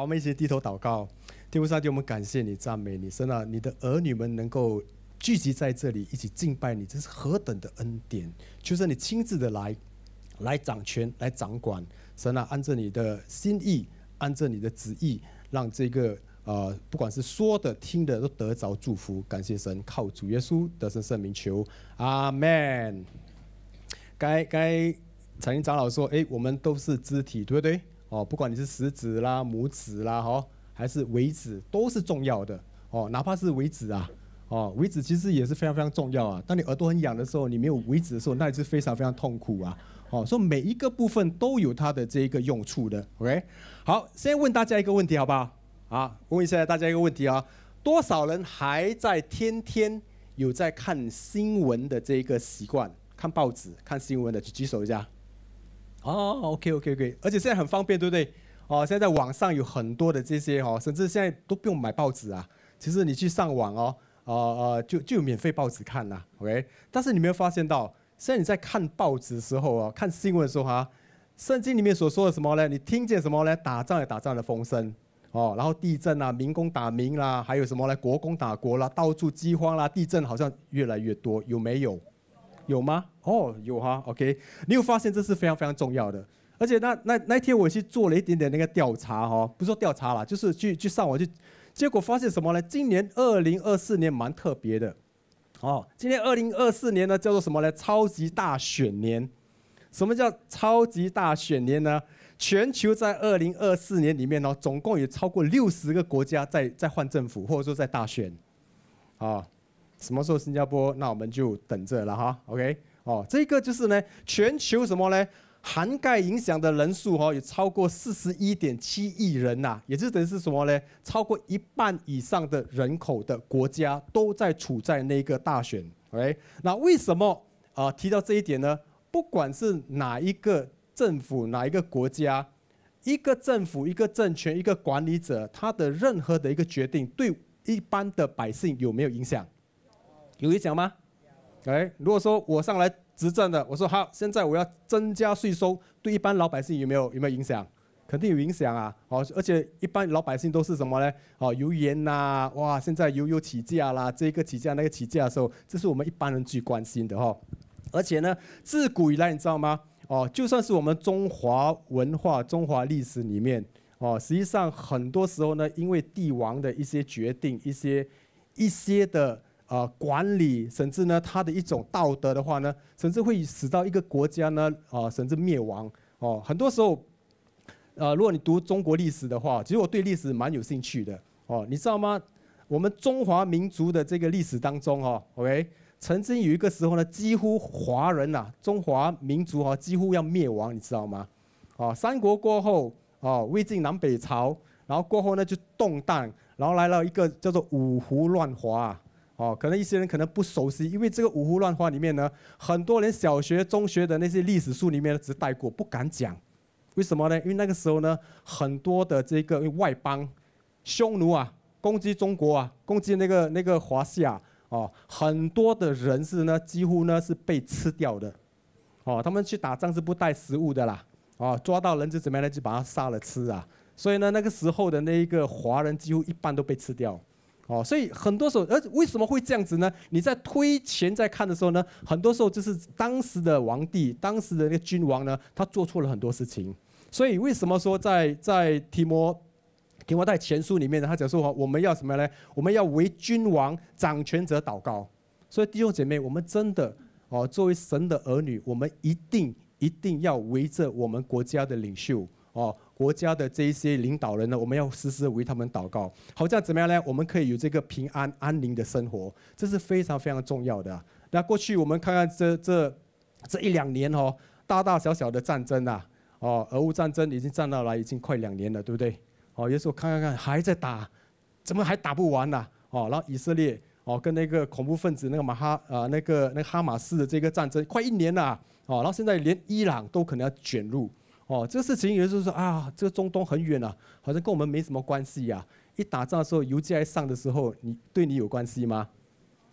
我们一起低头祷告，天父上帝，我们感谢你，赞美你，神啊，你的儿女们能够聚集在这里，一起敬拜你，这是何等的恩典！求神你亲自的来，来掌权，来掌管，神啊，按照你的心意，按照你的旨意，让这个呃，不管是说的、听的，都得着祝福。感谢神，靠主耶稣得胜圣名，求阿门。该该彩英长老说：“哎，我们都是肢体，对不对？”哦，不管你是食指啦、拇指啦，哈，还是尾指，都是重要的。哦，哪怕是尾指啊，哦，尾指其实也是非常非常重要啊。当你耳朵很痒的时候，你没有尾指的时候，那也是非常非常痛苦啊。哦，所以每一个部分都有它的这一个用处的。OK，好，现在问大家一个问题，好不好？啊，问一下大家一个问题啊，多少人还在天天有在看新闻的这一个习惯？看报纸、看新闻的，举举手一下。哦，OK，OK，OK，而且现在很方便，对不对？哦，现在在网上有很多的这些哦，甚至现在都不用买报纸啊。其实你去上网哦，哦，哦，就就有免费报纸看啦，OK。但是你没有发现到，现在你在看报纸的时候啊，看新闻的时候啊，圣经里面所说的什么呢？你听见什么呢？打仗也打仗的风声哦，然后地震啦，民工打民啦，还有什么呢？国工打国啦，到处饥荒啦，地震好像越来越多，有没有？有吗？哦，有哈，OK。你有发现这是非常非常重要的，而且那那那天我去做了一点点那个调查哈，不说调查啦，就是去去上网去，结果发现什么呢？今年二零二四年蛮特别的，哦，今年二零二四年呢叫做什么呢？超级大选年。什么叫超级大选年呢？全球在二零二四年里面呢，总共有超过六十个国家在在换政府，或者说在大选，啊。什么时候新加坡？那我们就等着了哈。OK，哦，这个就是呢，全球什么呢？涵盖影响的人数哈，有超过四十一点七亿人呐，也就等于是什么呢？超过一半以上的人口的国家都在处在那个大选。OK，那为什么啊提到这一点呢？不管是哪一个政府、哪一个国家、一个政府、一个政权、一个管理者，他的任何的一个决定，对一般的百姓有没有影响？有影响吗？哎，如果说我上来执政的，我说好，现在我要增加税收，对一般老百姓有没有有没有影响？肯定有影响啊！哦，而且一般老百姓都是什么呢？哦，油盐呐，哇，现在油油起价啦，这个起价那个起价的时候，这是我们一般人最关心的哈。而且呢，自古以来你知道吗？哦，就算是我们中华文化、中华历史里面，哦，实际上很多时候呢，因为帝王的一些决定，一些一些的。啊，管理甚至呢，它的一种道德的话呢，甚至会使到一个国家呢，啊，甚至灭亡哦。很多时候，呃，如果你读中国历史的话，其实我对历史蛮有兴趣的哦。你知道吗？我们中华民族的这个历史当中，哦 o k 曾经有一个时候呢，几乎华人呐，中华民族哈，几乎要灭亡，你知道吗？哦，三国过后，哦，魏晋南北朝，然后过后呢就动荡，然后来了一个叫做五胡乱华。哦，可能一些人可能不熟悉，因为这个五胡乱华里面呢，很多人小学、中学的那些历史书里面呢只带过，不敢讲。为什么呢？因为那个时候呢，很多的这个外邦、匈奴啊，攻击中国啊，攻击那个那个华夏啊，哦，很多的人士呢，几乎呢是被吃掉的。哦，他们去打仗是不带食物的啦，哦，抓到人就怎么样呢？就把他杀了吃啊。所以呢，那个时候的那一个华人几乎一半都被吃掉。哦，所以很多时候，而为什么会这样子呢？你在推前在看的时候呢，很多时候就是当时的皇帝、当时的那个君王呢，他做错了很多事情。所以为什么说在在提摩提摩在前书里面呢？他讲说：，我们要什么呢？我们要为君王掌权者祷告。所以弟兄姐妹，我们真的哦，作为神的儿女，我们一定一定要围着我们国家的领袖哦。国家的这一些领导人呢，我们要时时为他们祷告，好，像怎么样呢？我们可以有这个平安安宁的生活，这是非常非常重要的。那过去我们看看这这这一两年哦，大大小小的战争啊，哦，俄乌战争已经战到了已经快两年了，对不对？哦，有时候看看看还在打，怎么还打不完呢？哦，然后以色列哦跟那个恐怖分子那个马哈啊那个那个哈马斯的这个战争快一年了，哦，然后现在连伊朗都可能要卷入。哦，这个事情有时候说啊，这个中东很远啊，好像跟我们没什么关系呀。一打仗的时候，油价上的时候，你对你有关系吗？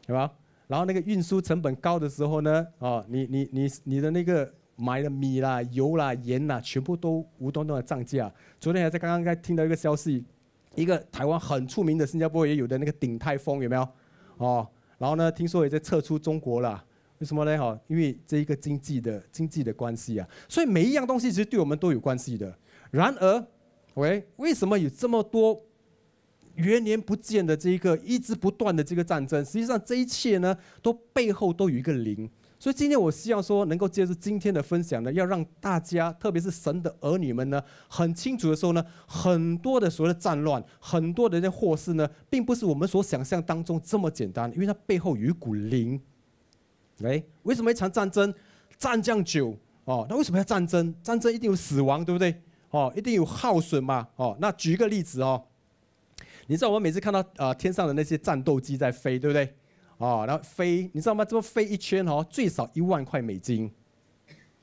有吧？然后那个运输成本高的时候呢？哦，你你你你的那个买的米啦、油啦、盐啦，全部都无端端的涨价。昨天还在刚刚在听到一个消息，一个台湾很出名的，新加坡也有的那个顶泰丰有没有？哦，然后呢，听说也在撤出中国了。为什么呢？哈，因为这一个经济的经济的关系啊，所以每一样东西其实对我们都有关系的。然而，喂，为什么有这么多元年不见的这一个一直不断的这个战争？实际上，这一切呢，都背后都有一个灵。所以今天我希望说，能够借助今天的分享呢，要让大家，特别是神的儿女们呢，很清楚的时候呢，很多的所谓的战乱，很多的这些祸事呢，并不是我们所想象当中这么简单，因为它背后有一股灵。哎，为什么一场战争，战将久哦？那为什么要战争？战争一定有死亡，对不对？哦，一定有耗损嘛。哦，那举一个例子哦，你知道我们每次看到啊天上的那些战斗机在飞，对不对？哦，然后飞，你知道吗？这么飞一圈哦，最少一万块美金。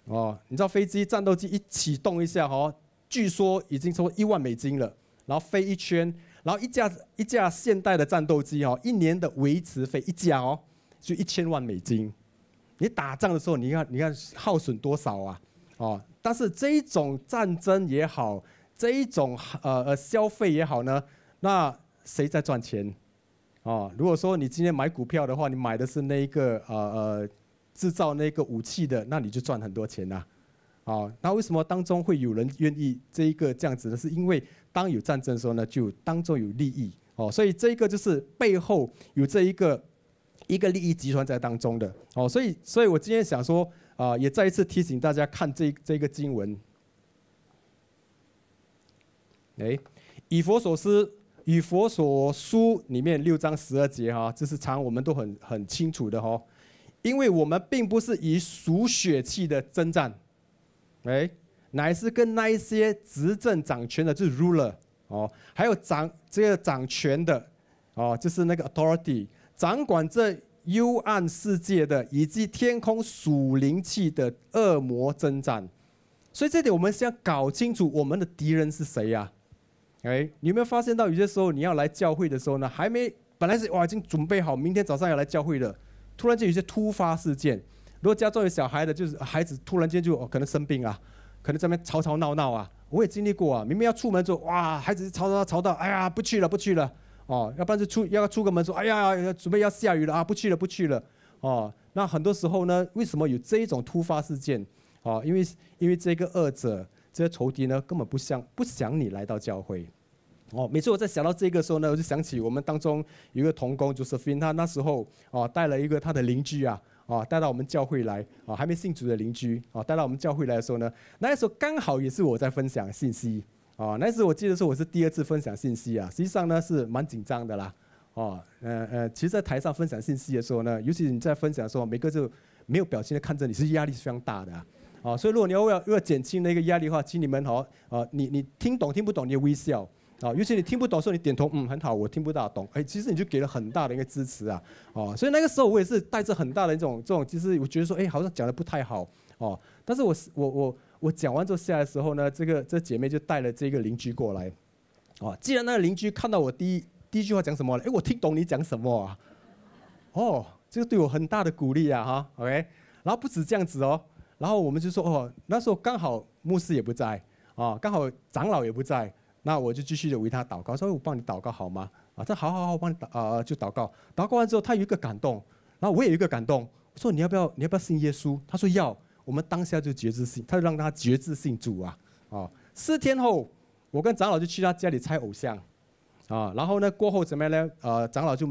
哦，你知道飞机战斗机一启动一下哦，据说已经超过一万美金了。然后飞一圈，然后一架一架现代的战斗机哦，一年的维持费一架哦，就一千万美金。你打仗的时候，你看你看耗损多少啊？哦，但是这一种战争也好，这一种呃呃消费也好呢，那谁在赚钱？哦，如果说你今天买股票的话，你买的是那一个呃呃制造那个武器的，那你就赚很多钱呐。哦，那为什么当中会有人愿意这一个这样子呢？是因为当有战争的时候呢，就当中有利益。哦，所以这一个就是背后有这一个。一个利益集团在当中的哦，所以，所以我今天想说，啊，也再一次提醒大家看这这个经文。哎，《以佛所思》《以佛所书》里面六章十二节哈，这是常我们都很很清楚的哈，因为我们并不是以属血气的征战，哎，乃是跟那一些执政掌权的，就是 ruler 哦，还有掌这个掌权的哦，就是那个 authority。掌管这幽暗世界的，以及天空属灵气的恶魔征战。所以这里我们先搞清楚我们的敌人是谁呀？哎，有没有发现到有些时候你要来教会的时候呢，还没本来是哇，已经准备好明天早上要来教会的，突然间有些突发事件。如果家中有小孩的，就是孩子突然间就哦、可能生病啊，可能在那边吵吵闹闹啊，我也经历过啊，明明要出门就哇，孩子吵吵吵到，哎呀，不去了，不去了。哦，要不然就出要出个门说，哎呀，准备要下雨了啊，不去了，不去了。哦，那很多时候呢，为什么有这一种突发事件？哦，因为因为这个恶者，这些仇敌呢，根本不想不想你来到教会。哦，每次我在想到这个时候呢，我就想起我们当中有一个童工就是芬，他那时候哦带了一个他的邻居啊，哦带到我们教会来，哦还没信主的邻居，哦带到我们教会来的时候呢，那时候刚好也是我在分享信息。哦，那时我记得是我是第二次分享信息啊，实际上呢是蛮紧张的啦。哦，呃呃，其实，在台上分享信息的时候呢，尤其你在分享的时候，每个就没有表情的看着你，是压力是非常大的。哦，所以如果你要要减轻那个压力的话，请你们哦，呃，你你听懂听不懂你就微笑。啊，尤其你听不懂的时候，你点头嗯很好，我听不到懂，哎，其实你就给了很大的一个支持啊。哦，所以那个时候我也是带着很大的一种这种，其实我觉得说，哎，好像讲的不太好。哦，但是我是我我。我讲完之后下来的时候呢，这个这姐妹就带了这个邻居过来，哦，既然那个邻居看到我第一第一句话讲什么了，哎，我听懂你讲什么啊，哦，这个对我很大的鼓励啊，哈，OK，然后不止这样子哦，然后我们就说哦，那时候刚好牧师也不在啊，刚好长老也不在，那我就继续的为他祷告，说我帮你祷告好吗？啊，他好好好，我帮你祷啊，就祷告，祷告完之后他有一个感动，然后我也有一个感动，我说你要不要你要不要信耶稣？他说要。我们当下就觉志信，他就让他觉志信主啊，哦，四天后，我跟长老就去他家里拆偶像，啊，然后呢过后怎么样呢？呃，长老就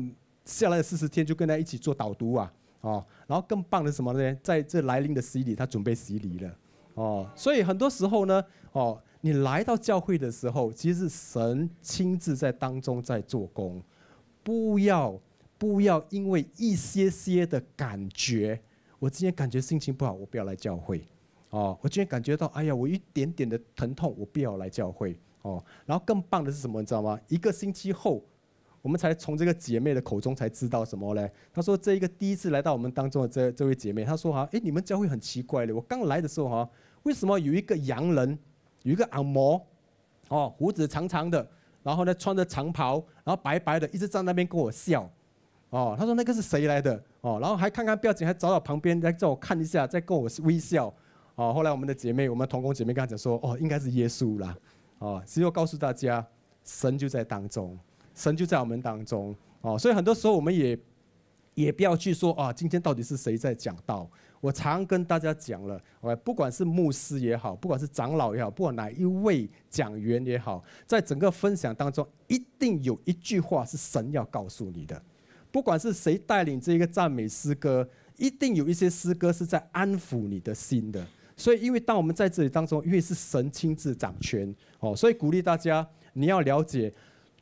下来四十天就跟他一起做导读啊，哦，然后更棒的是什么呢？在这来临的洗礼，他准备洗礼了，哦，所以很多时候呢，哦，你来到教会的时候，其实神亲自在当中在做工，不要不要因为一些些的感觉。我今天感觉心情不好，我不要来教会，哦。我今天感觉到，哎呀，我一点点的疼痛，我不要来教会，哦。然后更棒的是什么，你知道吗？一个星期后，我们才从这个姐妹的口中才知道什么嘞？她说，这一个第一次来到我们当中的这这位姐妹，她说哈，哎，你们教会很奇怪嘞。我刚来的时候哈，为什么有一个洋人，有一个按摩，哦，胡子长长的，然后呢穿着长袍，然后白白的，一直站那边跟我笑，哦。她说那个是谁来的？哦，然后还看看表情，还找找旁边来叫我看一下，再跟我微笑。哦，后来我们的姐妹，我们同工姐妹跟他讲说，哦，应该是耶稣啦。哦，只有我告诉大家，神就在当中，神就在我们当中。哦，所以很多时候我们也也不要去说啊，今天到底是谁在讲道？我常跟大家讲了，哎，不管是牧师也好，不管是长老也好，不管哪一位讲员也好，在整个分享当中，一定有一句话是神要告诉你的。不管是谁带领这个赞美诗歌，一定有一些诗歌是在安抚你的心的。所以，因为当我们在这里当中，因为是神亲自掌权，哦，所以鼓励大家，你要了解，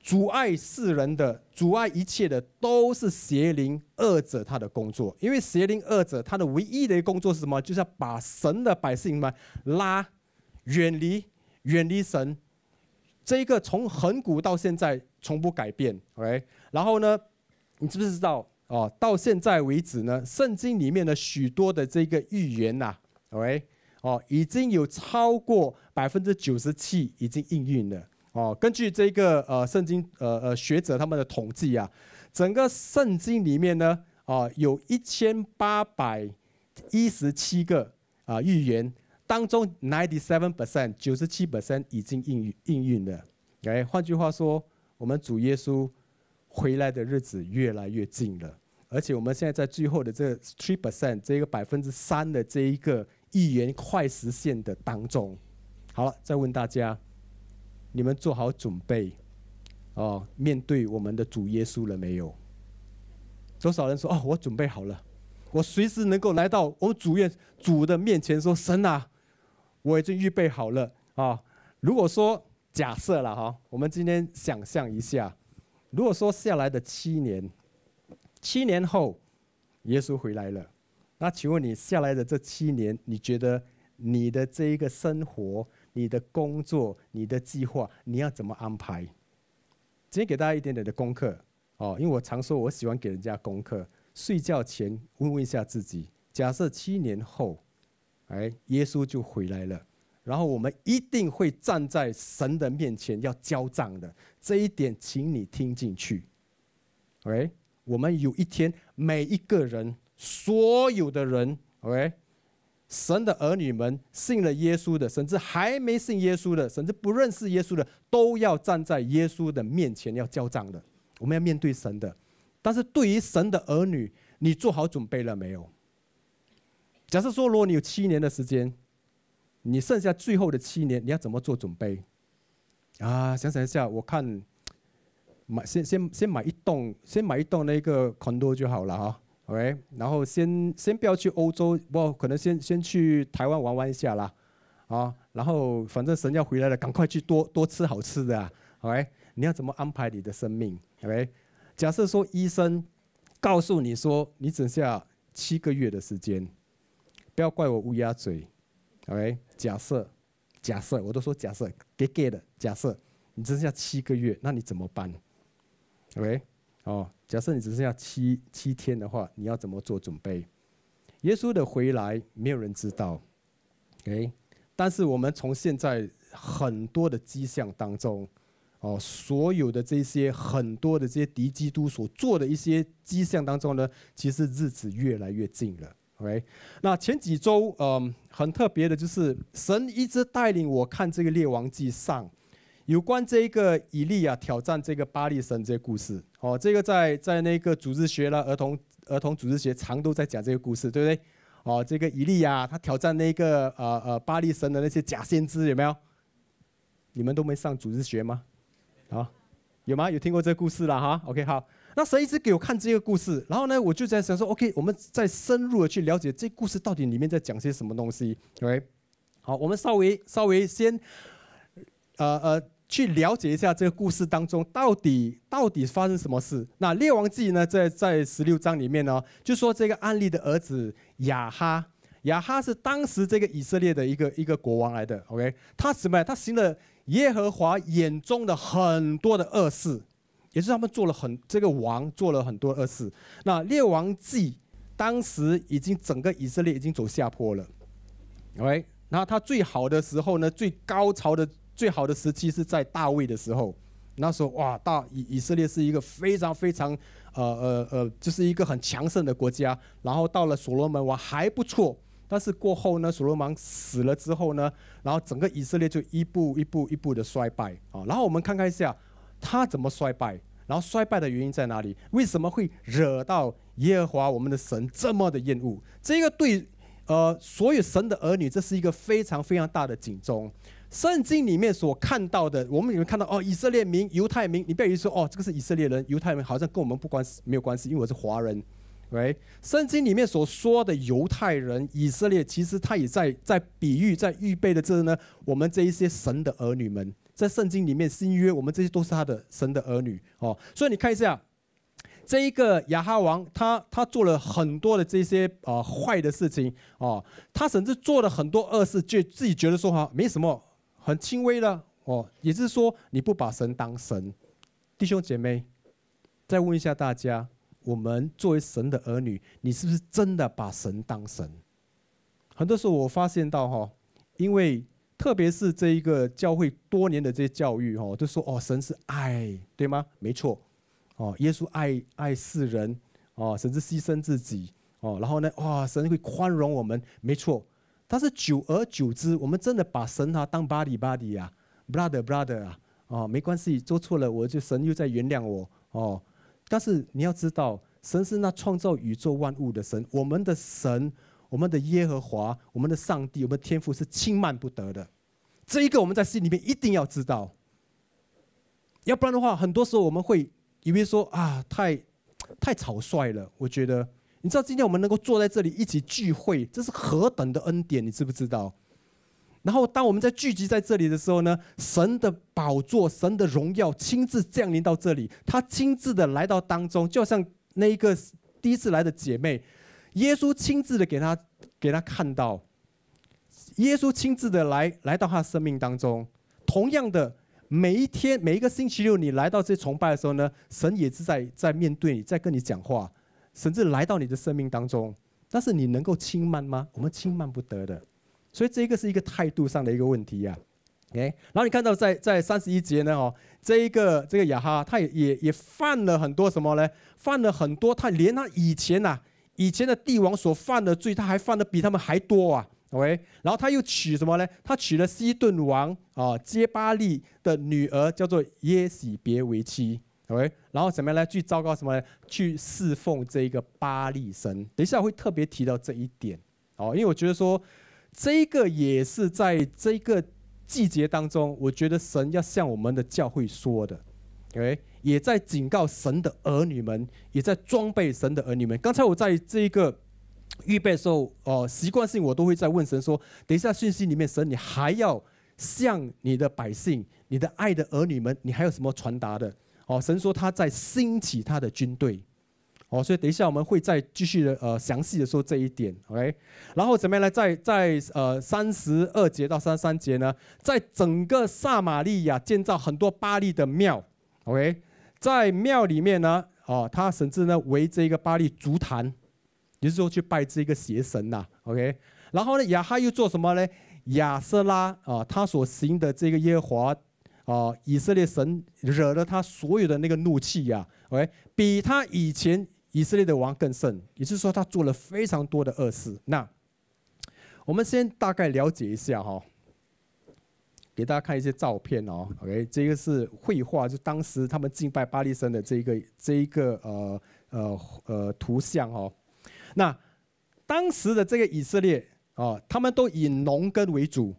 阻碍世人的、阻碍一切的，都是邪灵、恶者他的工作。因为邪灵、恶者他的唯一的一个工作是什么？就是要把神的百姓们拉远离、远离神。这一个从恒古到现在，从不改变。OK，然后呢？你知不知道哦？到现在为止呢，圣经里面的许多的这个预言呐，OK，哦，已经有超过百分之九十七已经应运了。哦，根据这个呃圣经呃呃学者他们的统计啊，整个圣经里面呢，哦，有一千八百一十七个啊预言，当中 ninety seven percent 九十七 percent 已经应应运了。来，换句话说，我们主耶稣。回来的日子越来越近了，而且我们现在在最后的这 three percent，这一个百分之三的这一个一元快实现的当中，好了，再问大家，你们做好准备，哦，面对我们的主耶稣了没有？多少人说哦，我准备好了，我随时能够来到我们主院主的面前，说神啊，我已经预备好了啊。如果说假设了哈，我们今天想象一下。如果说下来的七年，七年后，耶稣回来了，那请问你下来的这七年，你觉得你的这一个生活、你的工作、你的计划，你要怎么安排？今天给大家一点点的功课哦，因为我常说我喜欢给人家功课，睡觉前问问一下自己，假设七年后，哎，耶稣就回来了。然后我们一定会站在神的面前要交账的，这一点，请你听进去。OK，我们有一天，每一个人，所有的人，OK，神的儿女们信了耶稣的，甚至还没信耶稣的，甚至不认识耶稣的，都要站在耶稣的面前要交账的。我们要面对神的，但是对于神的儿女，你做好准备了没有？假设说，如果你有七年的时间。你剩下最后的七年，你要怎么做准备？啊，想想一下，我看，买先先先买一栋，先买一栋那个 condo 就好了哈，OK。然后先先不要去欧洲，不，可能先先去台湾玩玩一下啦，啊，然后反正神要回来了，赶快去多多吃好吃的，OK 啊。你要怎么安排你的生命？OK。假设说医生告诉你说，你只剩下七个月的时间，不要怪我乌鸦嘴。喂，假设，假设，我都说假设，给给的假设，你只剩下七个月，那你怎么办？喂，哦，假设你只剩下七七天的话，你要怎么做准备？耶稣的回来，没有人知道，k 但是我们从现在很多的迹象当中，哦，所有的这些很多的这些敌基督所做的一些迹象当中呢，其实日子越来越近了。喂，那前几周，嗯，很特别的，就是神一直带领我看这个列王记上，有关这一个以利亚挑战这个巴利神这个故事。哦，这个在在那个组织学了儿童儿童组织学常都在讲这个故事，对不对？哦，这个以利亚他挑战那个呃呃巴利神的那些假先知有没有？你们都没上组织学吗？啊，有吗？有听过这故事了哈？OK，好。那神一直给我看这个故事，然后呢，我就在想说，OK，我们再深入的去了解这故事到底里面在讲些什么东西，OK？好，我们稍微稍微先，呃呃，去了解一下这个故事当中到底到底发生什么事。那列王记呢，在在十六章里面呢，就说这个案例的儿子亚哈，亚哈是当时这个以色列的一个一个国王来的，OK？他什么？他行了耶和华眼中的很多的恶事。也是他们做了很这个王做了很多恶事，那列王纪当时已经整个以色列已经走下坡了，OK，然后他最好的时候呢，最高潮的最好的时期是在大卫的时候，那时候哇大以以色列是一个非常非常呃呃呃就是一个很强盛的国家，然后到了所罗门王还不错，但是过后呢所罗门死了之后呢，然后整个以色列就一步一步一步的衰败啊，然后我们看看一下。他怎么衰败？然后衰败的原因在哪里？为什么会惹到耶和华我们的神这么的厌恶？这个对，呃，所有神的儿女，这是一个非常非常大的警钟。圣经里面所看到的，我们没有看到哦，以色列民、犹太民，你不要以为说哦，这个是以色列人、犹太人，好像跟我们不关没有关系，因为我是华人，喂。圣经里面所说的犹太人、以色列，其实他也在在比喻，在预备的这呢，我们这一些神的儿女们。在圣经里面，新约，我们这些都是他的神的儿女哦，所以你看一下，这一个亚哈王，他他做了很多的这些啊坏的事情哦，他甚至做了很多恶事，就自己觉得说哈没什么，很轻微的哦，也是说你不把神当神，弟兄姐妹，再问一下大家，我们作为神的儿女，你是不是真的把神当神？很多时候我发现到哈，因为。特别是这一个教会多年的这些教育，哦，都说哦，神是爱，对吗？没错，哦，耶稣爱爱世人，哦，甚至牺牲自己，哦，然后呢，哇，神会宽容我们，没错。但是久而久之，我们真的把神哈当巴 o 巴 y 啊，brother brother 啊，哦，没关系，做错了我就神又在原谅我，哦。但是你要知道，神是那创造宇宙万物的神，我们的神。我们的耶和华，我们的上帝，我们的天赋是轻慢不得的。这一个我们在心里面一定要知道，要不然的话，很多时候我们会，以为说啊，太太草率了。我觉得，你知道今天我们能够坐在这里一起聚会，这是何等的恩典，你知不知道？然后当我们在聚集在这里的时候呢，神的宝座，神的荣耀亲自降临到这里，他亲自的来到当中，就像那一个第一次来的姐妹。耶稣亲自的给他，给他看到，耶稣亲自的来来到他生命当中。同样的，每一天每一个星期六你来到这崇拜的时候呢，神也是在在面对你，在跟你讲话，神是来到你的生命当中。但是你能够轻慢吗？我们轻慢不得的。所以这个是一个态度上的一个问题呀。OK，然后你看到在在三十一节呢，哦，这一个这个亚哈他也也也犯了很多什么呢？犯了很多，他连他以前呐。以前的帝王所犯的罪，他还犯的比他们还多啊，OK？然后他又娶什么呢？他娶了西顿王啊，杰巴利的女儿叫做耶喜别为妻，OK？然后怎么样呢？最糟糕什么呢？去侍奉这个巴利神。等一下会特别提到这一点，哦，因为我觉得说，这一个也是在这个季节当中，我觉得神要向我们的教会说的。OK，也在警告神的儿女们，也在装备神的儿女们。刚才我在这一个预备的时候，哦，习惯性我都会在问神说：等一下信息里面，神你还要向你的百姓、你的爱的儿女们，你还有什么传达的？哦，神说他在兴起他的军队。哦，所以等一下我们会再继续的呃详细的说这一点。OK，然后怎么样来？在在呃三十二节到三三节呢？在整个撒玛利亚建造很多巴黎的庙。OK，在庙里面呢，哦，他甚至呢围着一个巴黎足坛，也就是说去拜这个邪神呐。OK，然后呢，亚哈又做什么呢？亚瑟拉啊，他所行的这个耶和华啊，以色列神惹了他所有的那个怒气呀。OK，比他以前以色列的王更甚，也就是说他做了非常多的恶事。那我们先大概了解一下哈。给大家看一些照片哦，OK，这个是绘画，就当时他们敬拜巴利森的这一个这一个呃呃呃图像哦。那当时的这个以色列哦，他们都以农耕为主，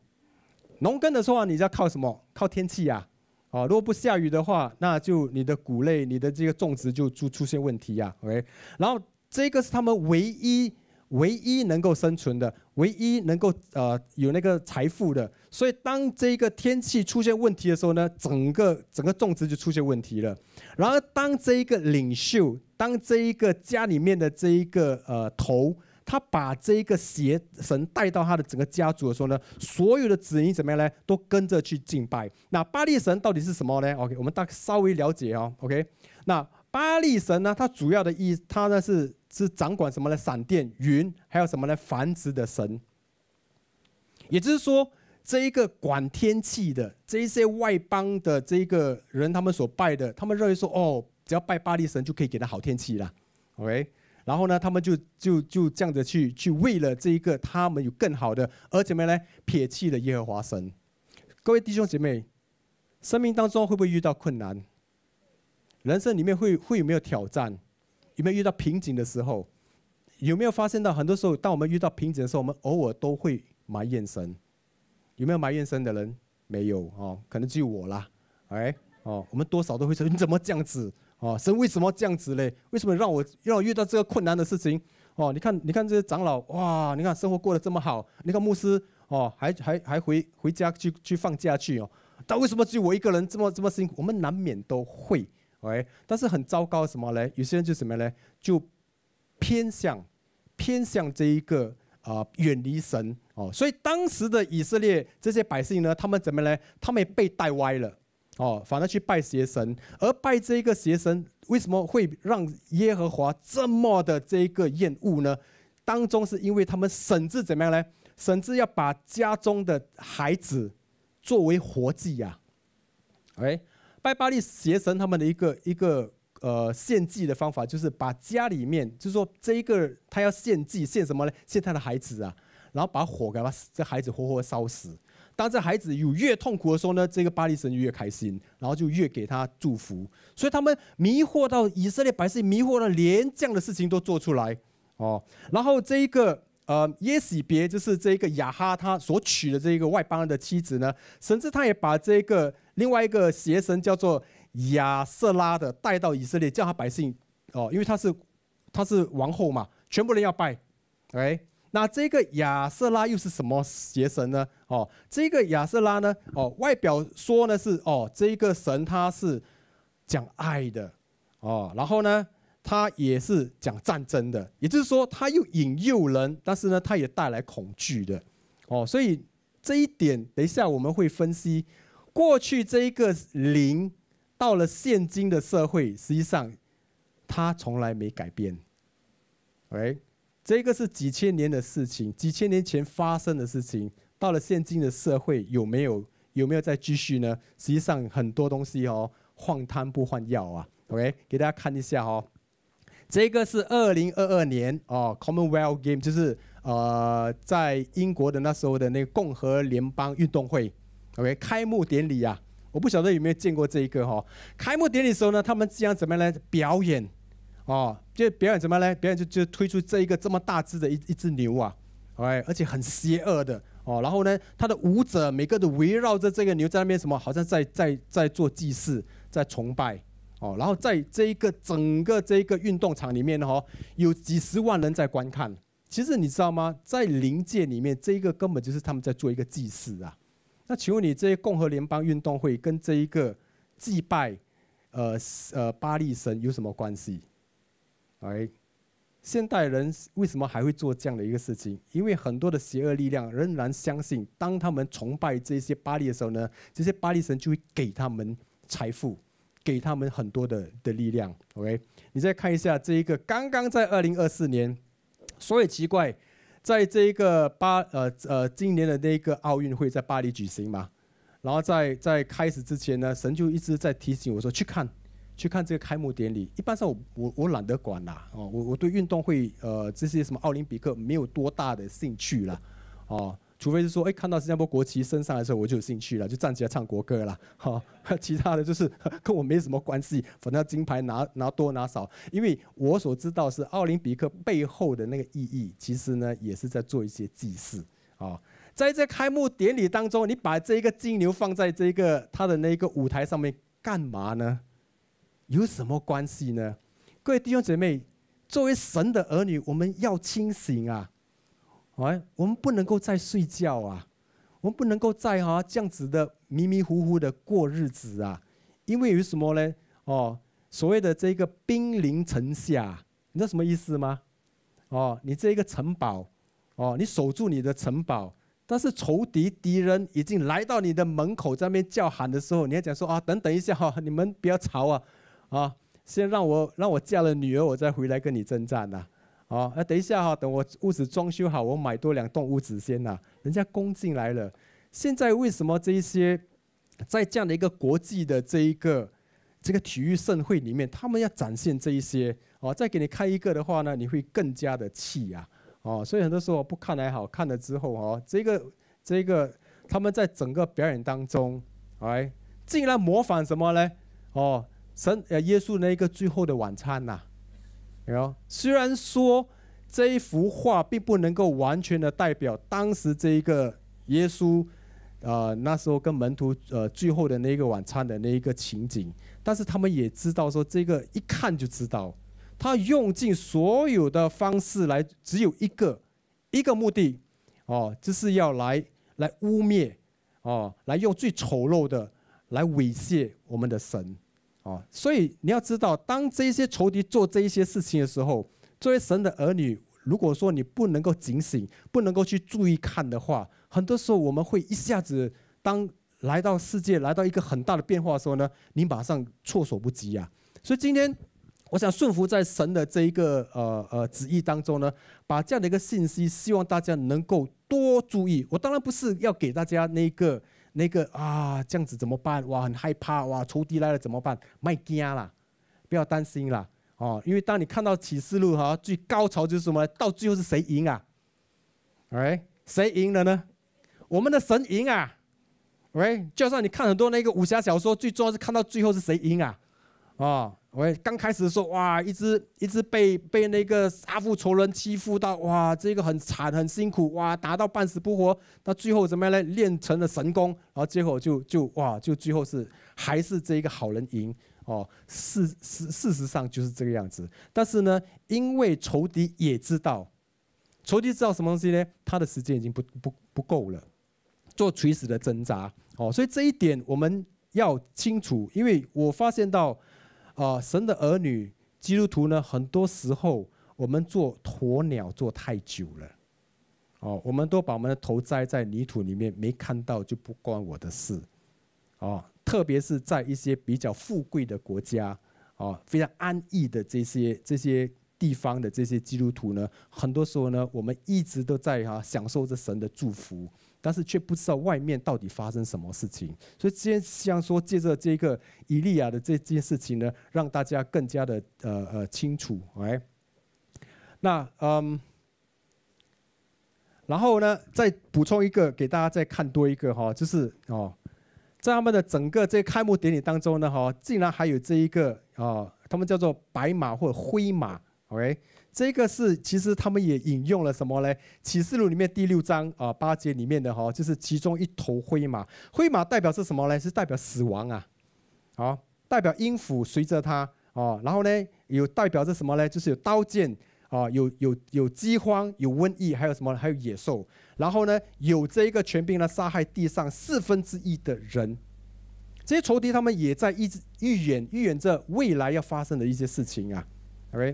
农耕的时候，你知道靠什么？靠天气呀，哦，如果不下雨的话，那就你的谷类、你的这个种植就出出现问题呀，OK。然后这个是他们唯一。唯一能够生存的，唯一能够呃有那个财富的，所以当这个天气出现问题的时候呢，整个整个种植就出现问题了。然而，当这一个领袖，当这一个家里面的这一个呃头，他把这一个邪神带到他的整个家族的时候呢，所有的子民怎么样呢？都跟着去敬拜。那巴力神到底是什么呢？OK，我们大稍微了解哦。OK，那巴力神呢，它主要的意它呢是。是掌管什么的闪电、云，还有什么呢？繁殖的神？也就是说，这一个管天气的，这一些外邦的这一个人，他们所拜的，他们认为说，哦，只要拜巴力神就可以给他好天气了，OK？然后呢，他们就就就这样子去去为了这一个他们有更好的，而且呢撇弃了耶和华神。各位弟兄姐妹，生命当中会不会遇到困难？人生里面会会有没有挑战？有没有遇到瓶颈的时候？有没有发现到很多时候，当我们遇到瓶颈的时候，我们偶尔都会埋怨神。有没有埋怨神的人？没有哦，可能只有我啦。哎哦，我们多少都会说：“你怎么这样子？哦，神为什么这样子嘞？为什么让我让我遇到这个困难的事情？哦，你看，你看这些长老哇，你看生活过得这么好，你看牧师哦，还还还回回家去去放假去哦。但为什么只有我一个人这么这么辛苦？我们难免都会。喂，但是很糟糕，什么嘞？有些人就什么呢？嘞？就偏向偏向这一个啊，远离神哦。所以当时的以色列这些百姓呢，他们怎么嘞？他们也被带歪了哦，反而去拜邪神。而拜这一个邪神，为什么会让耶和华这么的这一个厌恶呢？当中是因为他们甚至怎么样嘞？甚至要把家中的孩子作为活祭呀？哎。拜巴利邪神他们的一个一个呃献祭的方法，就是把家里面，就是说这一个他要献祭献什么呢？献他的孩子啊，然后把火给他这孩子活活烧死。当这孩子有越痛苦的时候呢，这个巴利神越开心，然后就越给他祝福。所以他们迷惑到以色列百姓，迷惑了，连这样的事情都做出来哦。然后这一个呃耶喜别就是这一个亚哈他所娶的这一个外邦人的妻子呢，甚至他也把这一个。另外一个邪神叫做亚瑟拉的带到以色列，叫他百姓哦，因为他是他是王后嘛，全部人要拜。OK，那这个亚瑟拉又是什么邪神呢？哦，这个亚瑟拉呢，哦，外表说呢是哦，这一个神他是讲爱的哦，然后呢，他也是讲战争的，也就是说他又引诱人，但是呢，他也带来恐惧的哦，所以这一点等一下我们会分析。过去这一个零，到了现今的社会，实际上它从来没改变。OK，这个是几千年的事情，几千年前发生的事情，到了现今的社会有没有有没有在继续呢？实际上很多东西哦，换汤不换药啊。OK，给大家看一下哦，这个是二零二二年哦，Commonwealth Game 就是呃在英国的那时候的那个共和联邦运动会。OK，开幕典礼啊，我不晓得有没有见过这一个哈。开幕典礼的时候呢，他们这样怎么样来表演？哦，就表演怎么呢？表演就就推出这一个这么大只的一一只牛啊，k 而且很邪恶的哦。然后呢，他的舞者每个都围绕着这个牛在那边什么，好像在在在做祭祀，在崇拜哦。然后在这一个整个这一个运动场里面呢，哈，有几十万人在观看。其实你知道吗？在灵界里面，这一个根本就是他们在做一个祭祀啊。那请问你这些共和联邦运动会跟这一个祭拜，呃呃巴利神有什么关系？OK？现代人为什么还会做这样的一个事情？因为很多的邪恶力量仍然相信，当他们崇拜这些巴利的时候呢，这些巴利神就会给他们财富，给他们很多的的力量。OK？你再看一下这一个刚刚在二零二四年，所以奇怪。在这一个巴呃呃今年的那个奥运会在巴黎举行嘛，然后在在开始之前呢，神就一直在提醒我说去看，去看这个开幕典礼。一般上我我我懒得管啦哦，我我对运动会呃这些什么奥林匹克没有多大的兴趣啦，哦。除非是说，哎，看到新加坡国旗升上来的时候，我就有兴趣了，就站起来唱国歌了。好，其他的就是 跟我没什么关系，反正金牌拿拿多拿少。因为我所知道是奥林匹克背后的那个意义，其实呢也是在做一些祭祀啊。在这开幕典礼当中，你把这一个金牛放在这个他的那个舞台上面干嘛呢？有什么关系呢？各位弟兄姐妹，作为神的儿女，我们要清醒啊。哎，我们不能够再睡觉啊，我们不能够再哈这样子的迷迷糊糊的过日子啊，因为有什么呢？哦，所谓的这个兵临城下，你知道什么意思吗？哦，你这一个城堡，哦，你守住你的城堡，但是仇敌敌人已经来到你的门口，这边叫喊的时候，你还讲说啊，等等一下哈，你们不要吵啊，啊，先让我让我嫁了女儿，我再回来跟你征战呐。哦，那等一下哈，等我屋子装修好，我买多两栋屋子先呐。人家攻进来了，现在为什么这一些在这样的一个国际的这一个这个体育盛会里面，他们要展现这一些？哦，再给你开一个的话呢，你会更加的气呀。哦，所以很多时候不看还好，看了之后哦，这个这个他们在整个表演当中，哎，竟然模仿什么呢？哦，神呃耶稣那一个最后的晚餐呐。然后虽然说这一幅画并不能够完全的代表当时这一个耶稣，呃，那时候跟门徒呃最后的那一个晚餐的那一个情景，但是他们也知道说这个一看就知道，他用尽所有的方式来，只有一个一个目的，哦，就是要来来污蔑，哦，来用最丑陋的来猥亵我们的神。啊，所以你要知道，当这些仇敌做这一些事情的时候，作为神的儿女，如果说你不能够警醒，不能够去注意看的话，很多时候我们会一下子，当来到世界，来到一个很大的变化时候呢，你马上措手不及啊。所以今天，我想顺服在神的这一个呃呃旨意当中呢，把这样的一个信息，希望大家能够多注意。我当然不是要给大家那一个。那个啊，这样子怎么办？哇，很害怕哇！仇敌来了怎么办？卖家啦，不要担心啦，哦，因为当你看到启示录哈，最高潮就是什么？到最后是谁赢啊？喂，谁赢了呢？我们的神赢啊！喂，就算你看很多那个武侠小说，最重要是看到最后是谁赢啊？哦。我刚开始说，哇，一直一直被被那个杀父仇人欺负到，哇，这个很惨，很辛苦，哇，打到半死不活。那最后怎么样呢？练成了神功，然后结果就就哇，就最后是还是这一个好人赢哦。事事事实上就是这个样子。但是呢，因为仇敌也知道，仇敌知道什么东西呢？他的时间已经不不不够了，做垂死的挣扎。哦，所以这一点我们要清楚，因为我发现到。啊，神的儿女基督徒呢，很多时候我们做鸵鸟做太久了，哦，我们都把我们的头栽在泥土里面，没看到就不关我的事，哦，特别是在一些比较富贵的国家，哦，非常安逸的这些这些地方的这些基督徒呢，很多时候呢，我们一直都在哈享受着神的祝福。但是却不知道外面到底发生什么事情，所以今天希望说，借着这个以利亚的这件事情呢，让大家更加的呃呃清楚，OK？那嗯，然后呢，再补充一个给大家再看多一个哈，就是哦，在他们的整个这开幕典礼当中呢，哈，竟然还有这一个啊，他们叫做白马或者灰马，OK？这个是，其实他们也引用了什么嘞？启示录里面第六章啊八节里面的哈，就是其中一头灰马，灰马代表是什么呢？是代表死亡啊，好，代表音符随着它啊，然后呢有代表着什么呢？就是有刀剑啊，有有有饥荒，有瘟疫，还有什么？还有野兽，然后呢有这一个全兵呢杀害地上四分之一的人，这些仇敌他们也在一直预言，预言着未来要发生的一些事情啊。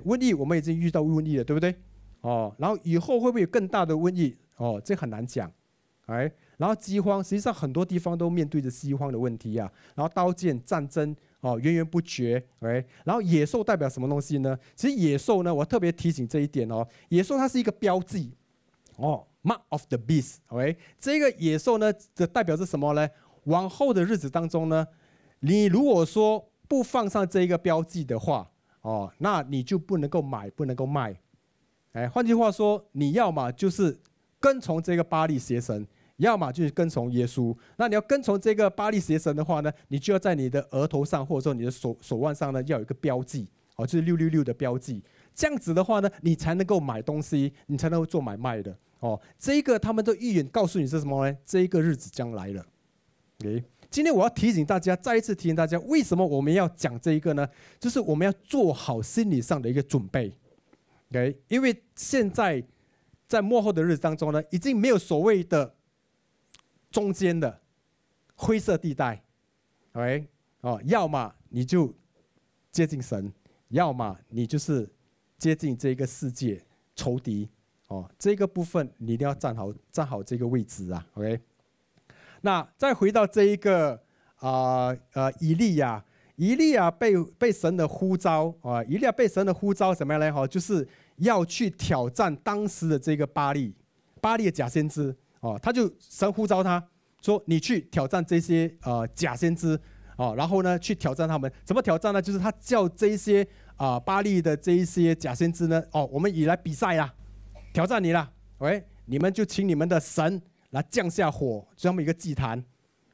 瘟疫，我们已经遇到瘟疫了，对不对？哦，然后以后会不会有更大的瘟疫？哦，这很难讲。k 然后饥荒，实际上很多地方都面对着饥荒的问题呀。然后刀剑战争，哦，源源不绝。k 然后野兽代表什么东西呢？其实野兽呢，我特别提醒这一点哦，野兽它是一个标记，哦，Mark of the Beast。OK，这个野兽呢，就代表着什么呢？往后的日子当中呢，你如果说不放上这一个标记的话。哦，那你就不能够买，不能够卖，哎，换句话说，你要么就是跟从这个巴利邪神，要么就是跟从耶稣。那你要跟从这个巴利邪神的话呢，你就要在你的额头上或者说你的手手腕上呢，要有一个标记，哦，就是六六六的标记。这样子的话呢，你才能够买东西，你才能够做买卖的。哦，这一个他们的预言告诉你是什么呢？这一个日子将来了，对。今天我要提醒大家，再一次提醒大家，为什么我们要讲这一个呢？就是我们要做好心理上的一个准备，OK？因为现在在幕后的日子当中呢，已经没有所谓的中间的灰色地带，OK？哦，要么你就接近神，要么你就是接近这个世界仇敌，哦，这个部分你一定要站好，站好这个位置啊，OK？那再回到这一个啊呃，以利亚，以利亚被被神的呼召啊，以利亚被神的呼召怎么样呢？哈，就是要去挑战当时的这个巴利，巴利的假先知哦，他就神呼召他说你去挑战这些呃假先知哦，然后呢去挑战他们，怎么挑战呢？就是他叫这些啊巴利的这一些假先知呢哦，我们以来比赛啦，挑战你啦，喂，你们就请你们的神。来降下火，这么一个祭坛，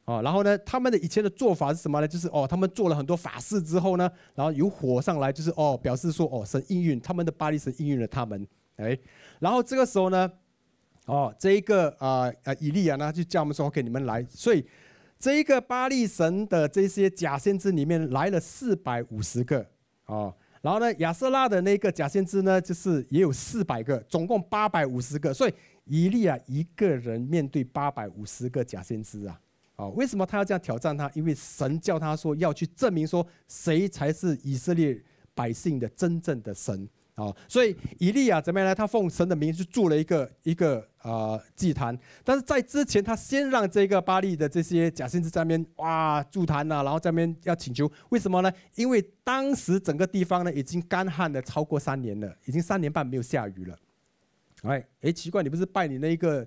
哦，然后呢，他们的以前的做法是什么呢？就是哦，他们做了很多法事之后呢，然后有火上来，就是哦，表示说哦，神应允，他们的巴黎神应允了他们，哎，然后这个时候呢，哦，这一个啊啊，以利亚呢就叫我们说给你们来，所以这一个巴黎神的这些假先知里面来了四百五十个，哦，然后呢，亚瑟拉的那个假先知呢就是也有四百个，总共八百五十个，所以。以利亚一个人面对八百五十个假先知啊，啊，为什么他要这样挑战他？因为神叫他说要去证明说谁才是以色列百姓的真正的神啊。所以以利亚怎么样呢？他奉神的名去做了一个一个呃祭坛，但是在之前他先让这个巴利的这些假先知在那边哇助坛呐，然后在那边要请求，为什么呢？因为当时整个地方呢已经干旱的超过三年了，已经三年半没有下雨了。哎哎，奇怪，你不是拜你那一个，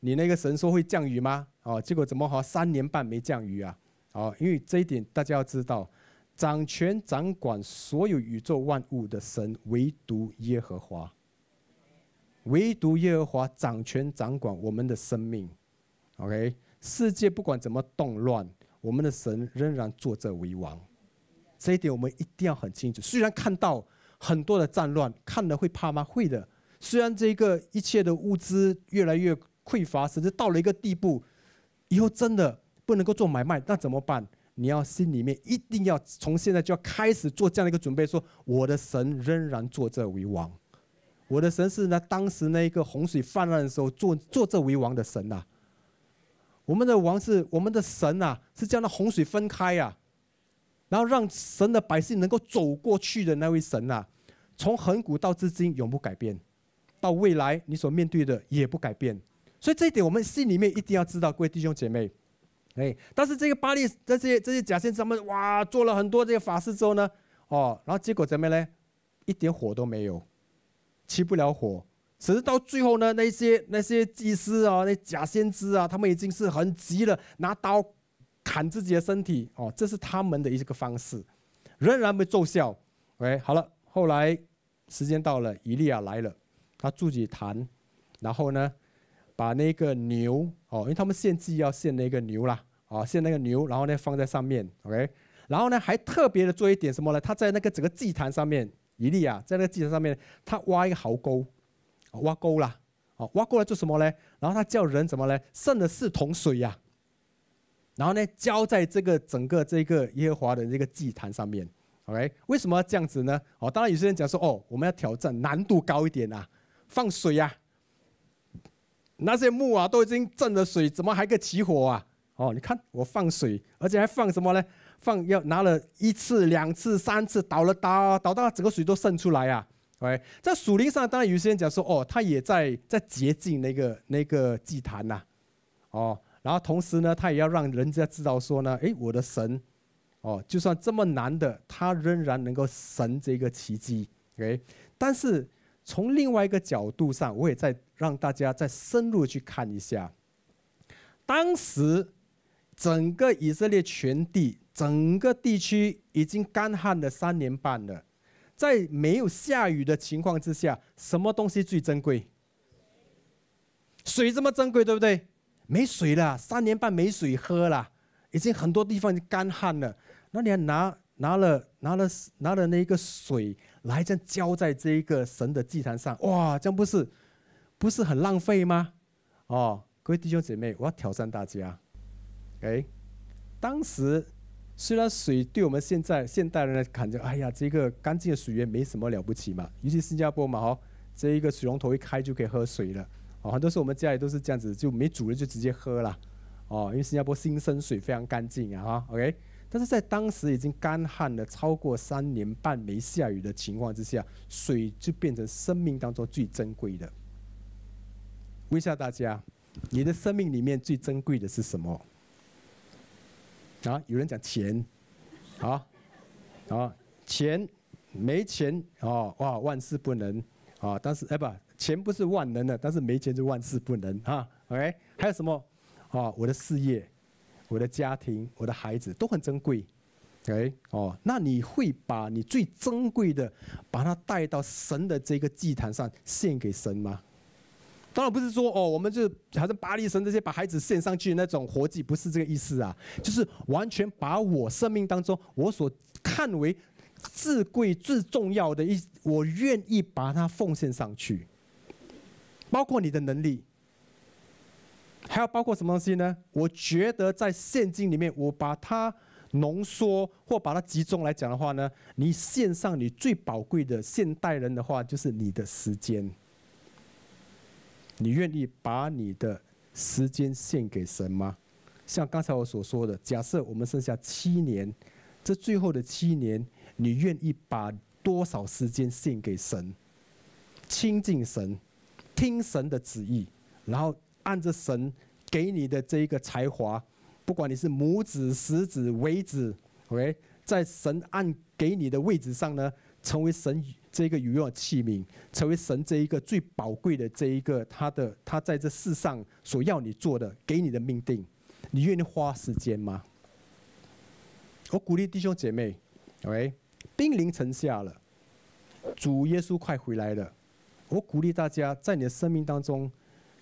你那个神说会降雨吗？哦，结果怎么好三年半没降雨啊？哦，因为这一点大家要知道，掌权掌管所有宇宙万物的神，唯独耶和华，唯独耶和华掌权掌管我们的生命。OK，世界不管怎么动乱，我们的神仍然坐着为王。这一点我们一定要很清楚。虽然看到很多的战乱，看了会怕吗？会的。虽然这个一切的物资越来越匮乏，甚至到了一个地步，以后真的不能够做买卖，那怎么办？你要心里面一定要从现在就要开始做这样的一个准备，说我的神仍然坐这为王，我的神是呢当时那一个洪水泛滥的时候坐坐这为王的神呐。我们的王是我们的神呐，是将那洪水分开呀，然后让神的百姓能够走过去的那位神呐，从恒古到至今永不改变。到未来，你所面对的也不改变，所以这一点我们心里面一定要知道，各位弟兄姐妹，哎。但是这个巴利这些这些假先生们哇，做了很多这些法事之后呢，哦，然后结果怎么样呢？一点火都没有，起不了火。是到最后呢，那些那些祭司啊，那假先知啊，他们已经是很急了，拿刀砍自己的身体，哦，这是他们的一个方式，仍然没奏效。喂，好了，后来时间到了，以利亚来了。他自己弹，然后呢，把那个牛哦，因为他们献祭要献那个牛啦，啊，献那个牛，然后呢放在上面，OK，然后呢还特别的做一点什么呢？他在那个整个祭坛上面，一粒啊，在那个祭坛上面，他挖一个壕沟，挖沟啦，哦，挖过来做什么呢？然后他叫人怎么呢？剩了四桶水呀，然后呢浇在这个整个这个耶和华的这个祭坛上面，OK，为什么要这样子呢？哦，当然有些人讲说，哦，我们要挑战难度高一点啊。放水呀！那些木啊都已经浸了水，怎么还个起火啊？哦，你看我放水，而且还放什么呢？放要拿了一次、两次、三次，倒了倒，倒到整个水都渗出来啊！OK，在树林上，当然有些人讲说，哦，他也在在洁净那个那个祭坛呐，哦，然后同时呢，他也要让人家知道说呢，哎，我的神，哦，就算这么难的，他仍然能够神这个奇迹，OK，但是。从另外一个角度上，我也再让大家再深入去看一下。当时，整个以色列全地，整个地区已经干旱了三年半了，在没有下雨的情况之下，什么东西最珍贵？水这么珍贵，对不对？没水了，三年半没水喝了，已经很多地方干旱了。那你还拿拿了拿了拿了那个水？来，这样浇在这一个神的祭坛上，哇，这样不是不是很浪费吗？哦，各位弟兄姐妹，我要挑战大家。哎，当时虽然水对我们现在现代人来感觉，哎呀，这个干净的水源没什么了不起嘛，尤其新加坡嘛，哈，这一个水龙头一开就可以喝水了，哦，很多时我们家里都是这样子，就没煮了就直接喝了，哦，因为新加坡新生水非常干净啊，哈，OK。但是在当时已经干旱了超过三年半没下雨的情况之下，水就变成生命当中最珍贵的。问一下大家，你的生命里面最珍贵的是什么？啊？有人讲钱，啊，啊，钱，没钱，哦，哇，万事不能，啊，但是，哎，不，钱不是万能的，但是没钱就万事不能，啊。o k 还有什么？啊，我的事业。我的家庭，我的孩子都很珍贵，OK，哦，那你会把你最珍贵的，把它带到神的这个祭坛上献给神吗？当然不是说哦，我们就好像巴黎神这些把孩子献上去那种活祭，不是这个意思啊，就是完全把我生命当中我所看为至贵、最重要的，一我愿意把它奉献上去，包括你的能力。还有包括什么东西呢？我觉得在现金里面，我把它浓缩或把它集中来讲的话呢，你献上你最宝贵的现代人的话，就是你的时间。你愿意把你的时间献给神吗？像刚才我所说的，假设我们剩下七年，这最后的七年，你愿意把多少时间献给神，亲近神，听神的旨意，然后。按着神给你的这一个才华，不管你是拇指、食指、尾指，OK，在神按给你的位置上呢，成为神这个有用的器皿，成为神这一个最宝贵的这一个他的他在这世上所要你做的给你的命定，你愿意花时间吗？我鼓励弟兄姐妹，OK，兵临城下了，主耶稣快回来了，我鼓励大家在你的生命当中。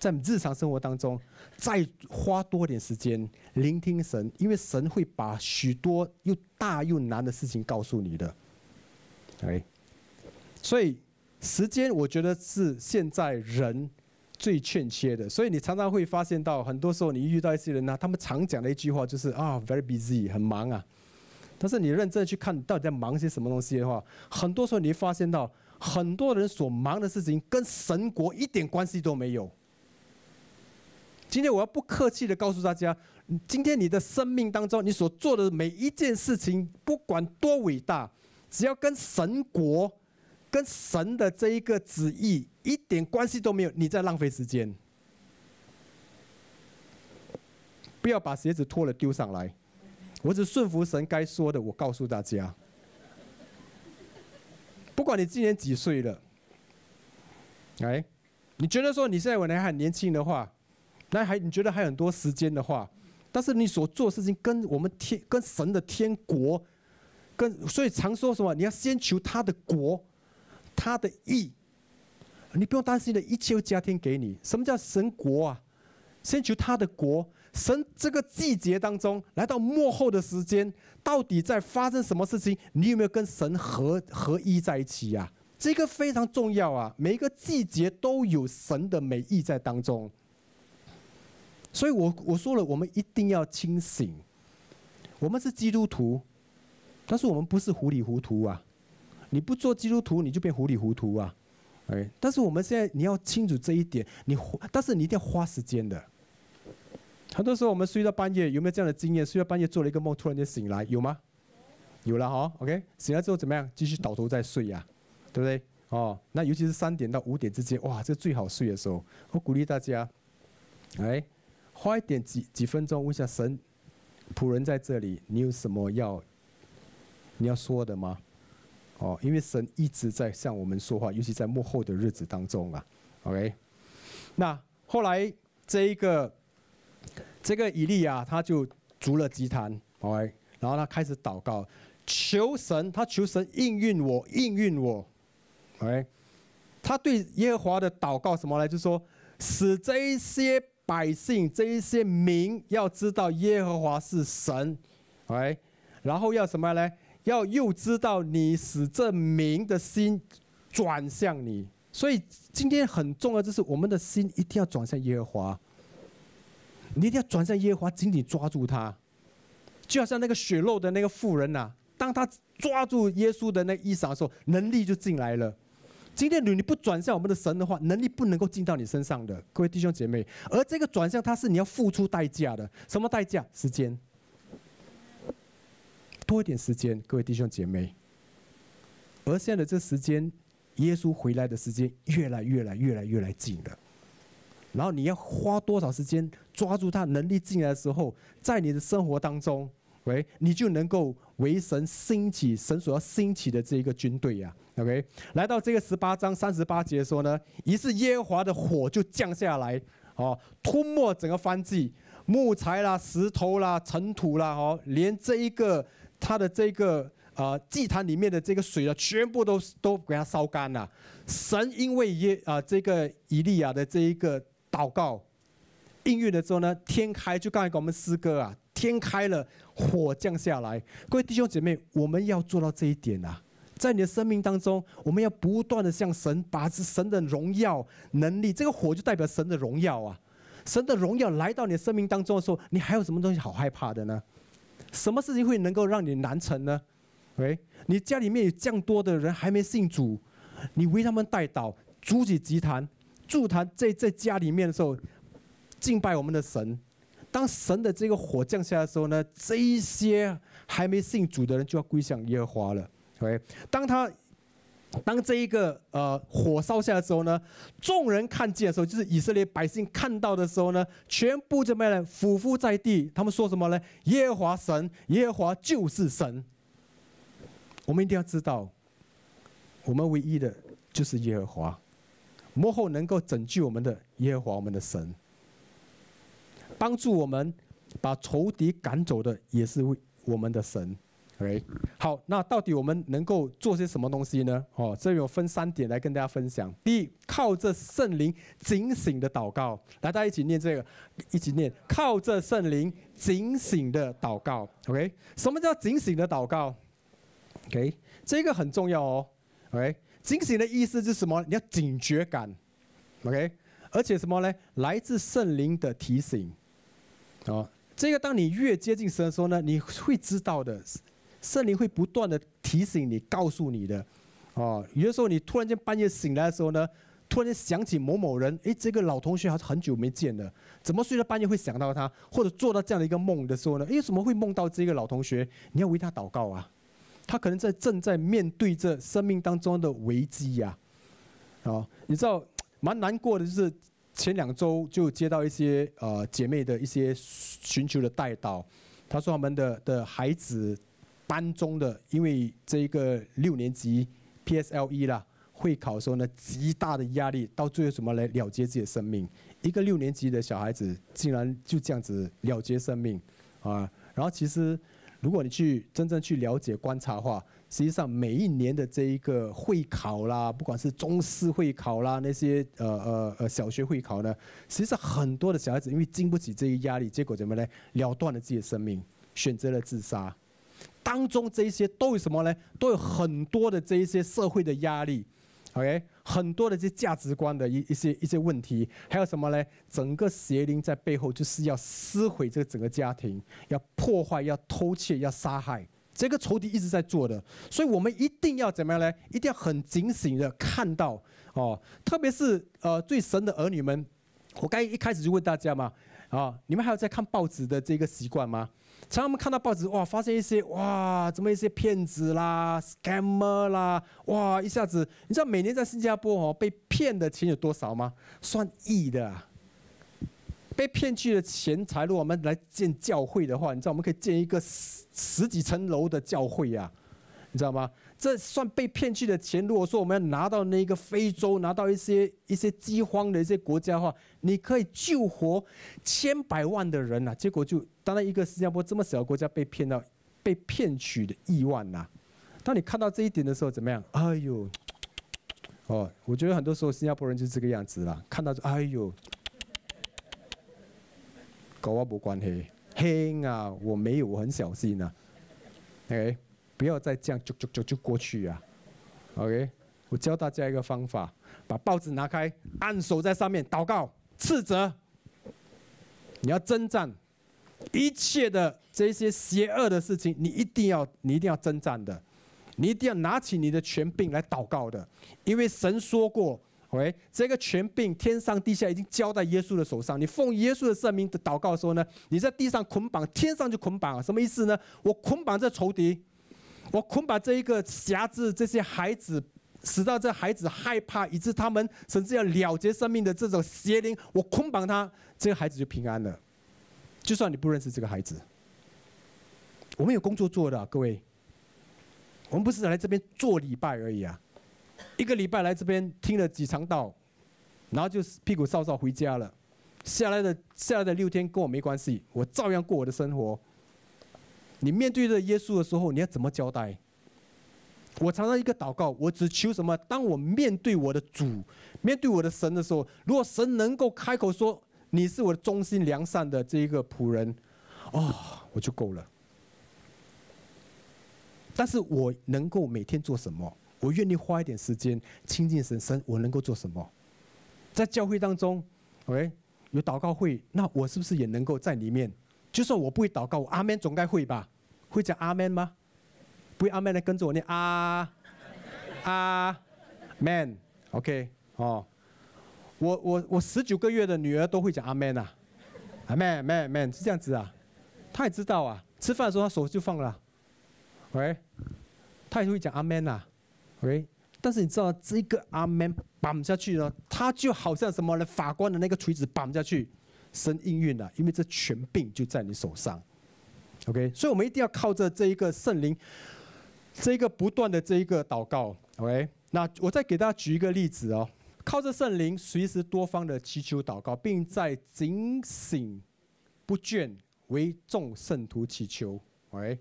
在日常生活当中，再花多点时间聆听神，因为神会把许多又大又难的事情告诉你的。哎，所以时间我觉得是现在人最欠缺的。所以你常常会发现到，很多时候你遇到一些人呢，他们常讲的一句话就是啊，very busy，很忙啊。但是你认真去看，到底在忙些什么东西的话，很多时候你会发现到，很多人所忙的事情跟神国一点关系都没有。今天我要不客气的告诉大家，今天你的生命当中，你所做的每一件事情，不管多伟大，只要跟神国、跟神的这一个旨意一点关系都没有，你在浪费时间。不要把鞋子脱了丢上来。我只顺服神该说的，我告诉大家。不管你今年几岁了，哎，你觉得说你现在可能还很年轻的话。那还你觉得还很多时间的话，但是你所做事情跟我们天跟神的天国，跟所以常说什么你要先求他的国，他的义，你不用担心的一切会加添给你。什么叫神国啊？先求他的国。神这个季节当中来到幕后的时间，到底在发生什么事情？你有没有跟神合合一在一起啊？这个非常重要啊！每一个季节都有神的美意在当中。所以，我我说了，我们一定要清醒。我们是基督徒，但是我们不是糊里糊涂啊！你不做基督徒，你就变糊里糊涂啊！哎，但是我们现在你要清楚这一点，你但是你一定要花时间的。很多时候我们睡到半夜，有没有这样的经验？睡到半夜做了一个梦，突然间醒来，有吗？有了哈，OK，醒来之后怎么样？继续倒头再睡呀，对不对？哦，那尤其是三点到五点之间，哇，这最好睡的时候，我鼓励大家，哎。花一点几几分钟问一下神仆人在这里，你有什么要你要说的吗？哦，因为神一直在向我们说话，尤其在幕后的日子当中啊。OK，那后来这一个这个以利亚他就足了祭坛，OK，然后他开始祷告，求神，他求神应允我，应允我，OK，他对耶和华的祷告什么呢？就说使这一些。百姓这一些民要知道耶和华是神，哎，然后要什么呢？要又知道你使这民的心转向你。所以今天很重要，就是我们的心一定要转向耶和华，你一定要转向耶和华，紧紧抓住他，就好像那个血肉的那个妇人呐，当他抓住耶稣的那衣裳的时候，能力就进来了。今天你你不转向我们的神的话，能力不能够进到你身上的，各位弟兄姐妹。而这个转向，它是你要付出代价的，什么代价？时间，多一点时间，各位弟兄姐妹。而现在的这时间，耶稣回来的时间，越来越来越来越来近了，然后你要花多少时间抓住他能力进来的时候，在你的生活当中。喂，你就能够为神兴起神所要兴起的这一个军队呀。OK，来到这个十八章三十八节说呢，于是耶和华的火就降下来，哦，吞没整个燔祭、木材啦、石头啦、尘土啦，哦，连这一个他的这个啊祭坛里面的这个水啊，全部都都给它烧干了。神因为耶啊这个以利亚的这一个祷告应允了之后呢，天开，就刚才我们诗歌啊。天开了，火降下来。各位弟兄姐妹，我们要做到这一点啊！在你的生命当中，我们要不断的向神把神的荣耀、能力，这个火就代表神的荣耀啊！神的荣耀来到你的生命当中的时候，你还有什么东西好害怕的呢？什么事情会能够让你难成呢？喂，你家里面有降多的人还没信主，你为他们代祷，主子集团、祝坛在在家里面的时候，敬拜我们的神。当神的这个火降下来的时候呢，这一些还没信主的人就要归向耶和华了。OK，当他当这一个呃火烧下来的时候呢，众人看见的时候，就是以色列百姓看到的时候呢，全部怎么样呢？俯伏在地，他们说什么呢？耶和华神，耶和华就是神。我们一定要知道，我们唯一的就是耶和华，幕后能够拯救我们的耶和华，我们的神。帮助我们把仇敌赶走的也是我们的神，OK？好，那到底我们能够做些什么东西呢？哦，这里有分三点来跟大家分享。第一，靠着圣灵警醒的祷告，来，大家一起念这个，一起念，靠着圣灵警醒的祷告，OK？什么叫警醒的祷告？OK？这个很重要哦，OK？警醒的意思是什么？你要警觉感，OK？而且什么呢？来自圣灵的提醒。哦，这个当你越接近神的时候呢，你会知道的，圣灵会不断的提醒你、告诉你的。哦，有的时候你突然间半夜醒来的时候呢，突然间想起某某人，诶，这个老同学还是很久没见了，怎么睡到半夜会想到他？或者做到这样的一个梦的时候呢？为怎么会梦到这个老同学？你要为他祷告啊，他可能在正在面对着生命当中的危机呀。哦，你知道蛮难过的，就是。前两周就接到一些呃姐妹的一些寻求的代祷，她说他们的的孩子班中的，因为这一个六年级 P.S.L.E 啦会考的时候呢，极大的压力，到最后怎么来了结自己的生命？一个六年级的小孩子竟然就这样子了结生命，啊！然后其实如果你去真正去了解观察的话，实际上，每一年的这一个会考啦，不管是中师会考啦，那些呃呃呃小学会考呢，实际上很多的小孩子因为经不起这一压力，结果怎么呢？了断了自己的生命，选择了自杀。当中这一些都有什么呢？都有很多的这一些社会的压力，OK，很多的这价值观的一一些一些问题，还有什么呢？整个邪灵在背后就是要撕毁这个整个家庭，要破坏，要偷窃，要杀害。这个仇敌一直在做的，所以我们一定要怎么样呢？一定要很警醒的看到哦，特别是呃，最神的儿女们。我刚一开始就问大家嘛，啊，你们还有在看报纸的这个习惯吗？常常我们看到报纸，哇，发现一些哇，怎么一些骗子啦、scammer 啦，哇，一下子你知道每年在新加坡哦被骗的钱有多少吗？算亿的。被骗去的钱财，如果我们来建教会的话，你知道我们可以建一个十十几层楼的教会呀，你知道吗？这算被骗去的钱。如果说我们要拿到那个非洲，拿到一些一些饥荒的一些国家的话，你可以救活千百万的人呐。结果就当然一个新加坡这么小的国家被骗到被骗取的亿万呐。当你看到这一点的时候，怎么样？哎呦，哦，我觉得很多时候新加坡人就是这个样子啦。看到说，哎呦。跟我无关系，黑啊，我没有，我很小心啊，OK，不要再这样，就就就就过去啊，OK，我教大家一个方法，把报纸拿开，按手在上面祷告，斥责，你要征战一切的这些邪恶的事情，你一定要你一定要征战的，你一定要拿起你的权柄来祷告的，因为神说过。喂，这个权柄天上地下已经交在耶稣的手上。你奉耶稣的圣名的祷告的时候呢，你在地上捆绑，天上就捆绑。什么意思呢？我捆绑这仇敌，我捆绑这一个辖制这些孩子，使到这孩子害怕，以致他们甚至要了结生命的这种邪灵，我捆绑他，这个孩子就平安了。就算你不认识这个孩子，我们有工作做的，各位，我们不是来这边做礼拜而已啊。一个礼拜来这边听了几场道，然后就屁股扫扫回家了。下来的下来的六天跟我没关系，我照样过我的生活。你面对着耶稣的时候，你要怎么交代？我常常一个祷告，我只求什么？当我面对我的主，面对我的神的时候，如果神能够开口说你是我的忠心良善的这一个仆人，哦，我就够了。但是我能够每天做什么？我愿意花一点时间亲近神，神我能够做什么？在教会当中，喂，有祷告会，那我是不是也能够在里面？就算我不会祷告，我阿门总该会吧？会讲阿门吗？不会阿门来跟着我念阿，阿，man，OK，哦，我我我十九个月的女儿都会讲阿门呐，阿 man man man 是这样子啊，她也知道啊，吃饭的时候她手就放了，喂，她也会讲阿门呐。喂，但是你知道这个阿门绑下去呢，它就好像什么呢？法官的那个锤子绑下去，神应允了，因为这权柄就在你手上。OK，所以我们一定要靠着这一个圣灵，这一个不断的这一个祷告。OK，那我再给大家举一个例子哦，靠着圣灵随时多方的祈求祷告，并在警醒不倦为众圣徒祈求。OK。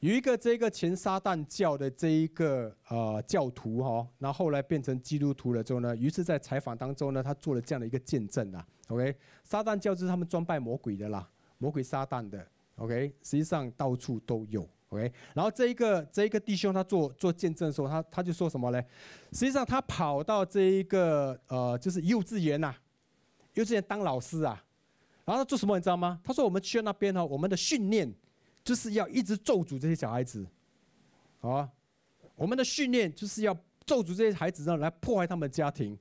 有一个这个前撒旦教的这一个呃教徒哈，那后来变成基督徒了之后呢，于是在采访当中呢，他做了这样的一个见证啊。OK，撒旦教就是他们装拜魔鬼的啦，魔鬼撒旦的。OK，实际上到处都有。OK，然后这一个这一个弟兄他做做见证的时候，他他就说什么嘞？实际上他跑到这一个呃就是幼稚园呐，幼稚园当老师啊，然后他做什么你知道吗？他说我们去那边哈，我们的训练。就是要一直咒诅这些小孩子，啊，我们的训练就是要咒诅这些孩子让来破坏他们家庭，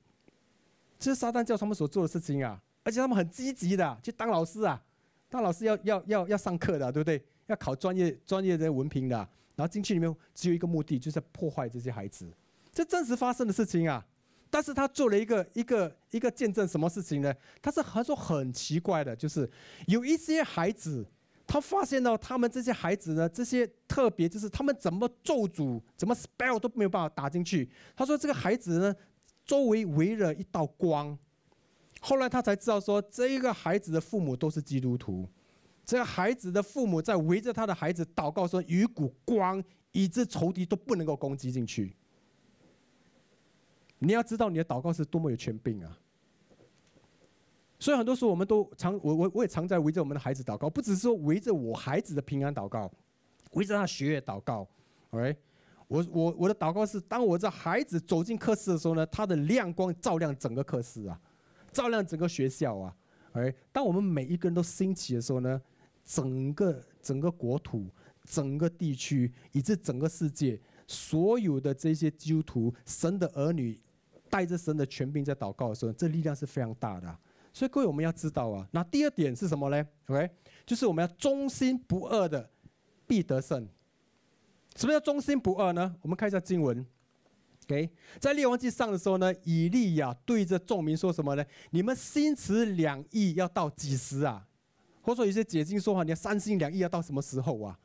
这是撒旦教他们所做的事情啊！而且他们很积极的去当老师啊，当老师要要要要上课的，对不对？要考专业专业的文凭的，然后进去里面只有一个目的，就是破坏这些孩子，这真实发生的事情啊！但是他做了一个一个一个见证，什么事情呢？他是他说很奇怪的，就是有一些孩子。他发现到他们这些孩子呢，这些特别就是他们怎么咒诅，怎么 spell 都没有办法打进去。他说这个孩子呢，周围围了一道光。后来他才知道说，这一个孩子的父母都是基督徒，这个孩子的父母在围着他的孩子祷告，说一股光以致仇敌都不能够攻击进去。你要知道你的祷告是多么有权柄啊！所以很多时候，我们都常我我我也常在围着我们的孩子祷告，不只是说围着我孩子的平安祷告，围着他学业祷告，OK？我我我的祷告是，当我这孩子走进课室的时候呢，他的亮光照亮整个课室啊，照亮整个学校啊，OK？当我们每一个人都兴起的时候呢，整个整个国土、整个地区，以及整个世界，所有的这些基督徒、神的儿女，带着神的权柄在祷告的时候，这力量是非常大的。所以各位，我们要知道啊，那第二点是什么呢？OK，就是我们要忠心不二的必得胜。什么叫忠心不二呢？我们看一下经文。OK，在列王记上的时候呢，以利亚对着众民说什么呢？你们心慈两意要到几时啊？或者说有些解经说法，你要三心两意要到什么时候啊？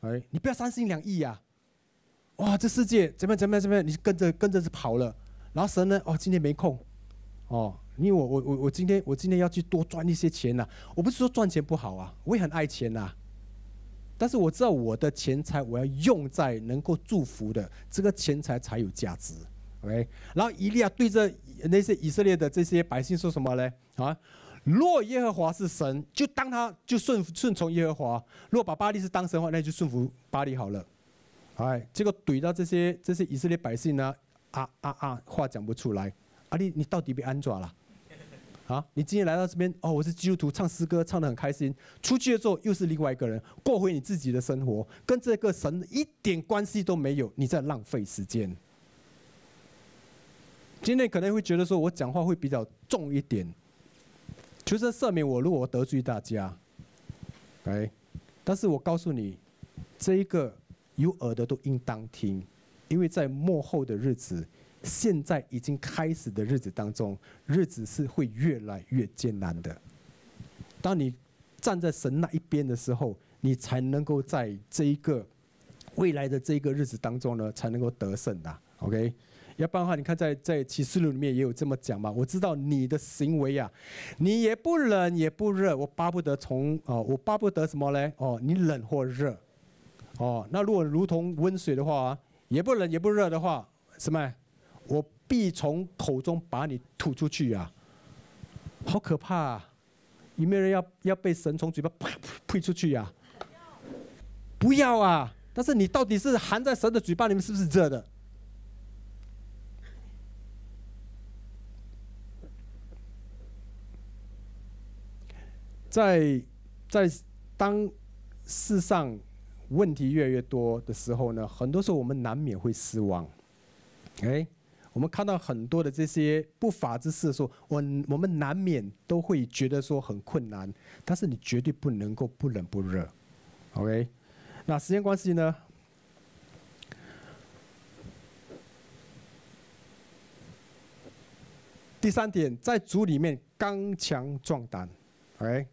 哎，你不要三心两意呀！哇，这世界怎么样？怎么样？怎么样？你跟着跟着是跑了，然后神呢？哦，今天没空，哦。因为我我我我今天我今天要去多赚一些钱呐！我不是说赚钱不好啊，我也很爱钱呐。但是我知道我的钱财我要用在能够祝福的这个钱财才有价值，OK？然后以利亚对着那些以色列的这些百姓说什么呢？啊，若耶和华是神，就当他就顺顺从耶和华；若把巴利是当神话，那就顺服巴利好了。哎，结果怼到这些这些以色列百姓呢，啊啊啊，话讲不出来。阿利，你到底被安抓了？啊！你今天来到这边，哦，我是基督徒，唱诗歌唱的很开心。出去了之后，又是另外一个人，过回你自己的生活，跟这个神一点关系都没有。你在浪费时间。今天可能会觉得说我讲话会比较重一点，求神赦免我，如果我得罪大家。哎，但是我告诉你，这一个有耳的都应当听，因为在幕后的日子。现在已经开始的日子当中，日子是会越来越艰难的。当你站在神那一边的时候，你才能够在这一个未来的这一个日子当中呢，才能够得胜的。OK，要不然的话，你看在在启示录里面也有这么讲嘛。我知道你的行为呀，你也不冷也不热，我巴不得从啊，我巴不得什么嘞？哦，你冷或热，哦，那如果如同温水的话，也不冷也不热的话，什么？我必从口中把你吐出去啊！好可怕！啊！有没有人要要被神从嘴巴呸呸出去呀？不要啊！但是你到底是含在神的嘴巴里面，是不是热的？在在当世上问题越来越多的时候呢，很多时候我们难免会失望。哎。我们看到很多的这些不法之事，的时候，我我们难免都会觉得说很困难，但是你绝对不能够不冷不热，OK？那时间关系呢？第三点，在主里面刚强壮胆，OK？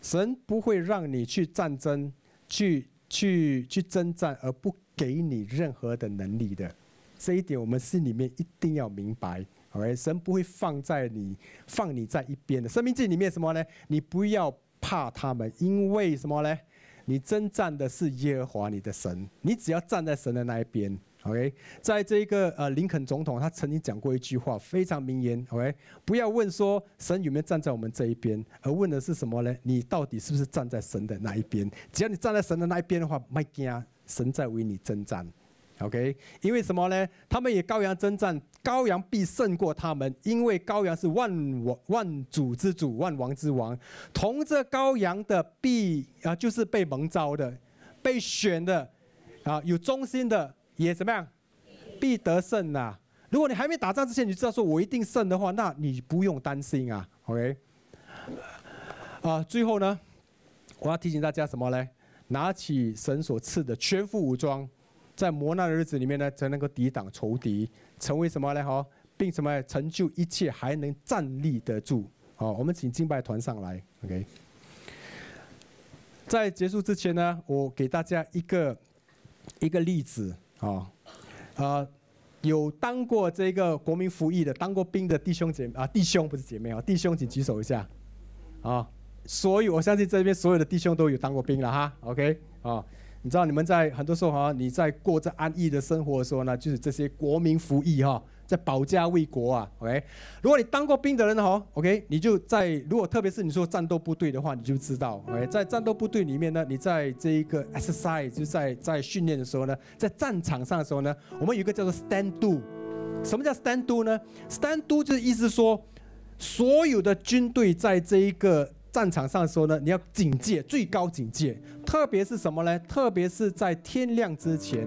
神不会让你去战争，去去去征战，而不给你任何的能力的。这一点我们心里面一定要明白，OK？神不会放在你，放你在一边的。生命记里面什么呢？你不要怕他们，因为什么呢？你征战的是耶和华你的神，你只要站在神的那一边，OK？在这个呃，林肯总统他曾经讲过一句话，非常名言，OK？不要问说神有没有站在我们这一边，而问的是什么呢？你到底是不是站在神的那一边？只要你站在神的那一边的话，麦吉神在为你征战。OK，因为什么呢？他们也羔羊征战，羔羊必胜过他们，因为羔羊是万王万主之主，万王之王。同着羔羊的必啊，就是被蒙召的，被选的，啊，有忠心的也怎么样？必得胜呐！如果你还没打仗之前，你知道说我一定胜的话，那你不用担心啊。OK，啊，最后呢，我要提醒大家什么呢？拿起神所赐的全副武装。在磨难的日子里面呢，才能够抵挡仇敌，成为什么呢？哈，并什么成就一切，还能站立得住。好，我们请敬拜团上来。OK，在结束之前呢，我给大家一个一个例子。啊，啊。有当过这个国民服役的、当过兵的弟兄姐啊，弟兄不是姐妹啊，弟兄请举手一下。啊，所有我相信这边所有的弟兄都有当过兵了哈。OK，啊。你知道你们在很多时候哈，你在过着安逸的生活的时候呢，就是这些国民服役哈，在保家卫国啊。OK，如果你当过兵的人哈，OK，你就在如果特别是你说战斗部队的话，你就知道 OK，在战斗部队里面呢，你在这一个 exercise 就在在训练的时候呢，在战场上的时候呢，我们有一个叫做 stand do。什么叫 stand do 呢？stand do 就是意思说所有的军队在这一个。战场上说呢，你要警戒，最高警戒，特别是什么呢？特别是在天亮之前，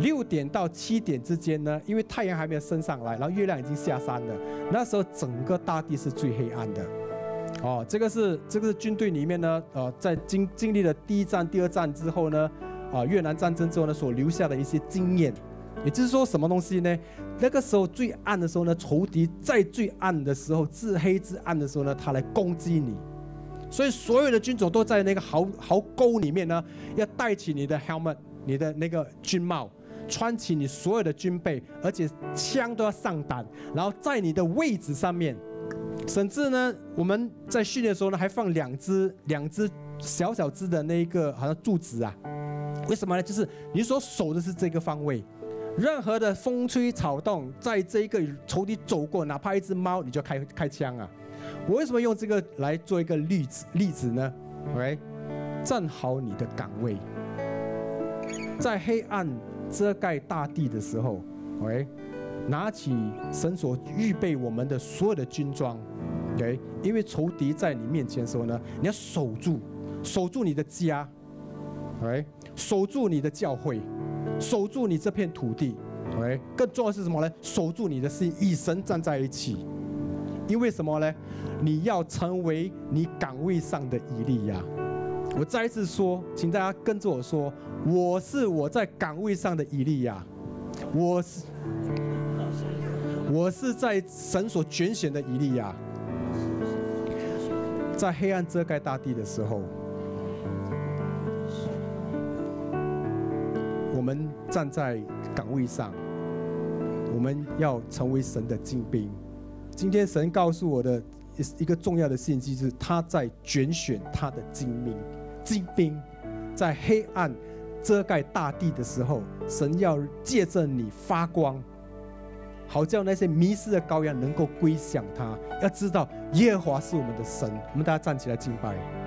六点到七点之间呢，因为太阳还没有升上来，然后月亮已经下山了，那时候整个大地是最黑暗的。哦，这个是这个是军队里面呢，呃，在经经历了第一战、第二战之后呢，啊，越南战争之后呢，所留下的一些经验。也就是说，什么东西呢？那个时候最暗的时候呢，仇敌在最暗的时候，自黑自暗的时候呢，他来攻击你。所以所有的军种都在那个壕壕沟里面呢，要戴起你的 helmet，你的那个军帽，穿起你所有的军备，而且枪都要上胆，然后在你的位置上面，甚至呢我们在训练的时候呢，还放两只两只小小只的那一个好像柱子啊，为什么呢？就是你所守的是这个方位，任何的风吹草动在这一个从你走过，哪怕一只猫，你就开开枪啊。我为什么用这个来做一个例子例子呢？OK，站好你的岗位，在黑暗遮盖大地的时候，OK，拿起神所预备我们的所有的军装，OK，因为仇敌在你面前的时候呢，你要守住，守住你的家，OK，守住你的教会，守住你这片土地，OK，更重要的是什么呢？守住你的心，与神站在一起。因为什么呢？你要成为你岗位上的以利亚。我再一次说，请大家跟着我说：我是我在岗位上的以利亚，我是我是在神所拣选的以利亚，在黑暗遮盖大地的时候，我们站在岗位上，我们要成为神的精兵。今天神告诉我的一个重要的信息是，他在拣选他的精明精兵，在黑暗遮盖大地的时候，神要借着你发光，好叫那些迷失的羔羊能够归向他。要知道，耶和华是我们的神，我们大家站起来敬拜。